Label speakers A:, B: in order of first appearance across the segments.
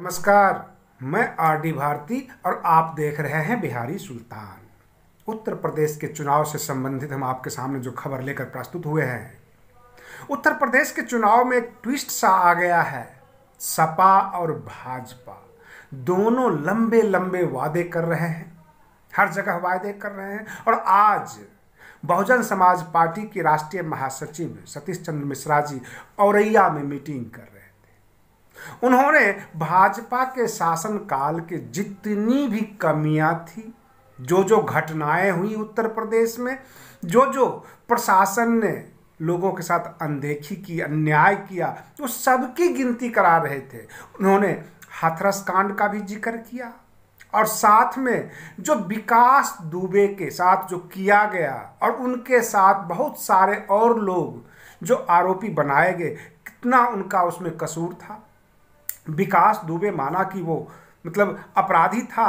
A: नमस्कार मैं R D Bharti और आप देख रहे हैं बिहारी सुल्तान उत्तर प्रदेश के चुनाव से संबंधित हम आपके सामने जो खबर लेकर प्रस्तुत हुए हैं उत्तर प्रदेश के चुनाव में एक ट्विस्ट सा आ गया है सपा और भाजपा दोनों लंबे लंबे वादे कर रहे हैं हर जगह वायदे कर रहे हैं और आज बहुजन समाज पार्टी के राष्ट्रीय महासचिव सतीश चंद्र मिश्रा जी औरैया में मीटिंग कर रहे हैं उन्होंने भाजपा के शासनकाल के जितनी भी कमियां थी जो जो घटनाएं हुई उत्तर प्रदेश में जो जो प्रशासन ने लोगों के साथ अनदेखी की अन्याय किया वो तो सबकी गिनती करा रहे थे उन्होंने हाथरस कांड का भी जिक्र किया और साथ में जो विकास दुबे के साथ जो किया गया और उनके साथ बहुत सारे और लोग जो आरोपी बनाए गए कितना उनका उसमें कसूर था विकास दुबे माना कि वो मतलब अपराधी था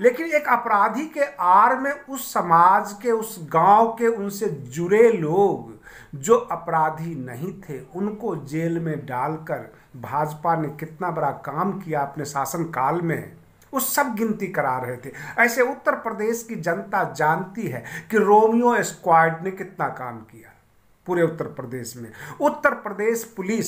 A: लेकिन एक अपराधी के आर में उस समाज के उस गांव के उनसे जुड़े लोग जो अपराधी नहीं थे उनको जेल में डालकर भाजपा ने कितना बड़ा काम किया अपने शासन काल में उस सब गिनती करा रहे थे ऐसे उत्तर प्रदेश की जनता जानती है कि रोमियो स्क्वाड ने कितना काम किया पूरे उत्तर प्रदेश में उत्तर प्रदेश पुलिस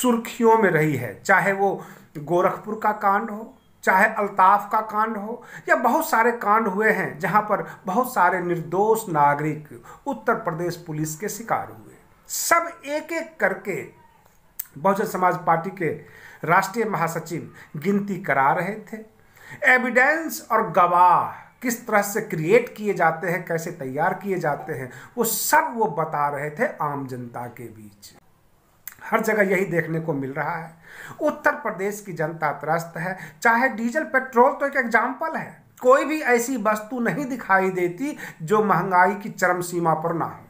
A: सुर्खियों में रही है चाहे वो गोरखपुर का कांड हो चाहे अल्ताफ का कांड हो या बहुत सारे कांड हुए हैं जहां पर बहुत सारे निर्दोष नागरिक उत्तर प्रदेश पुलिस के शिकार हुए सब एक एक करके बहुजन समाज पार्टी के राष्ट्रीय महासचिव गिनती करा रहे थे एविडेंस और गवाह किस तरह से क्रिएट किए जाते हैं कैसे तैयार किए जाते हैं वो सब वो बता रहे थे आम जनता के बीच हर जगह यही देखने को मिल रहा है उत्तर प्रदेश की जनता त्रस्त है चाहे डीजल पेट्रोल तो एक एग्जाम्पल है कोई भी ऐसी वस्तु नहीं दिखाई देती जो महंगाई की चरम सीमा पर ना हो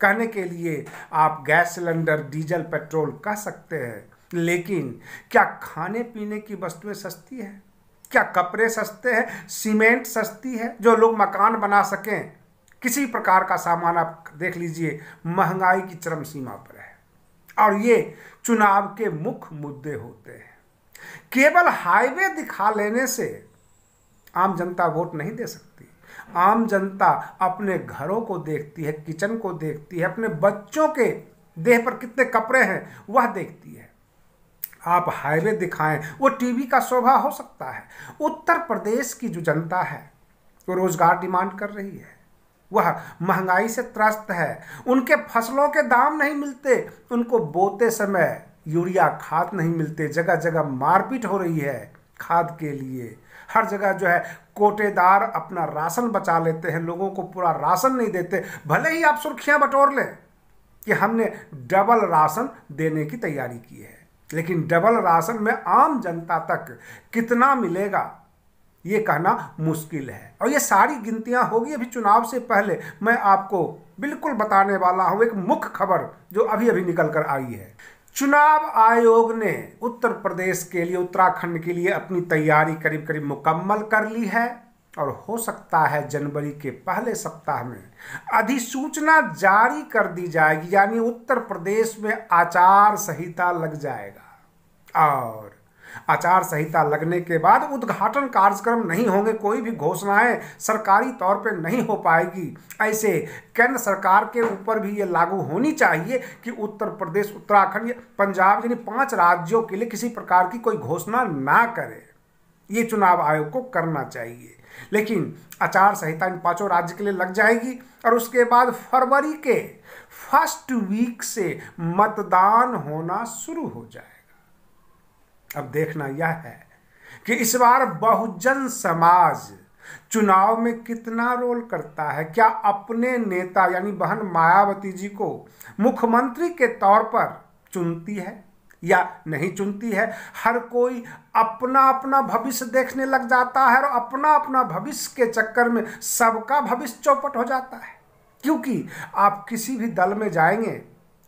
A: कहने के लिए आप गैस सिलेंडर डीजल पेट्रोल कह सकते हैं लेकिन क्या खाने पीने की वस्तुएं सस्ती है क्या कपड़े सस्ते हैं सीमेंट सस्ती है जो लोग मकान बना सकें किसी प्रकार का सामान आप देख लीजिए महंगाई की चरम सीमा पर है और ये चुनाव के मुख्य मुद्दे होते हैं केवल हाईवे दिखा लेने से आम जनता वोट नहीं दे सकती आम जनता अपने घरों को देखती है किचन को देखती है अपने बच्चों के देह पर कितने कपड़े हैं वह देखती है आप हाईवे दिखाएं वो टीवी का शोभा हो सकता है उत्तर प्रदेश की जो जनता है वो रोजगार डिमांड कर रही है वह महंगाई से त्रस्त है उनके फसलों के दाम नहीं मिलते उनको बोते समय यूरिया खाद नहीं मिलते जगह जगह मारपीट हो रही है खाद के लिए हर जगह जो है कोटेदार अपना राशन बचा लेते हैं लोगों को पूरा राशन नहीं देते भले ही आप सुर्खियां बटोर लें कि हमने डबल राशन देने की तैयारी की है लेकिन डबल राशन में आम जनता तक कितना मिलेगा ये कहना मुश्किल है और ये सारी गिनतियां होगी अभी चुनाव से पहले मैं आपको बिल्कुल बताने वाला हूं एक मुख्य खबर जो अभी अभी निकल कर आई है चुनाव आयोग ने उत्तर प्रदेश के लिए उत्तराखंड के लिए अपनी तैयारी करीब करीब मुकम्मल कर ली है और हो सकता है जनवरी के पहले सप्ताह में अधिसूचना जारी कर दी जाएगी यानी उत्तर प्रदेश में आचार संहिता लग जाएगा और आचार संहिता लगने के बाद उद्घाटन कार्यक्रम नहीं होंगे कोई भी घोषणाएं सरकारी तौर पर नहीं हो पाएगी ऐसे केंद्र सरकार के ऊपर भी ये लागू होनी चाहिए कि उत्तर प्रदेश उत्तराखंड पंजाब यानी पांच राज्यों के लिए किसी प्रकार की कोई घोषणा ना करे ये चुनाव आयोग को करना चाहिए लेकिन आचार संहिता इन पांचों राज्य के लिए लग जाएगी और उसके बाद फरवरी के फर्स्ट वीक से मतदान होना शुरू हो जाएगा अब देखना यह है कि इस बार बहुजन समाज चुनाव में कितना रोल करता है क्या अपने नेता यानी बहन मायावती जी को मुख्यमंत्री के तौर पर चुनती है या नहीं चुनती है हर कोई अपना अपना भविष्य देखने लग जाता है और अपना अपना भविष्य के चक्कर में सबका भविष्य चौपट हो जाता है क्योंकि आप किसी भी दल में जाएंगे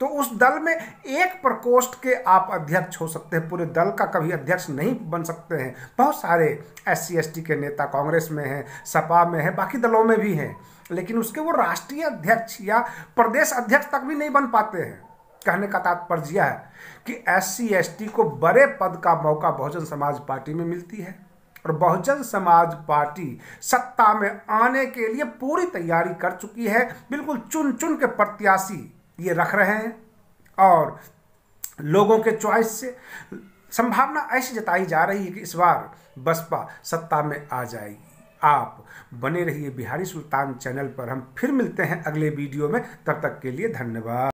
A: तो उस दल में एक प्रकोष्ठ के आप अध्यक्ष हो सकते हैं पूरे दल का कभी अध्यक्ष नहीं बन सकते हैं बहुत सारे एस सी के नेता कांग्रेस में हैं सपा में हैं बाकी दलों में भी हैं लेकिन उसके वो राष्ट्रीय अध्यक्ष या प्रदेश अध्यक्ष तक भी नहीं बन पाते हैं कहने का तात्पर्य यह है कि एस सी को बड़े पद का मौका बहुजन समाज पार्टी में मिलती है और बहुजन समाज पार्टी सत्ता में आने के लिए पूरी तैयारी कर चुकी है बिल्कुल चुन चुन के प्रत्याशी ये रख रहे हैं और लोगों के चॉइस से संभावना ऐसी जताई जा रही है कि इस बार बसपा सत्ता में आ जाएगी आप बने रहिए बिहारी सुल्तान चैनल पर हम फिर मिलते हैं अगले वीडियो में तब तक के लिए धन्यवाद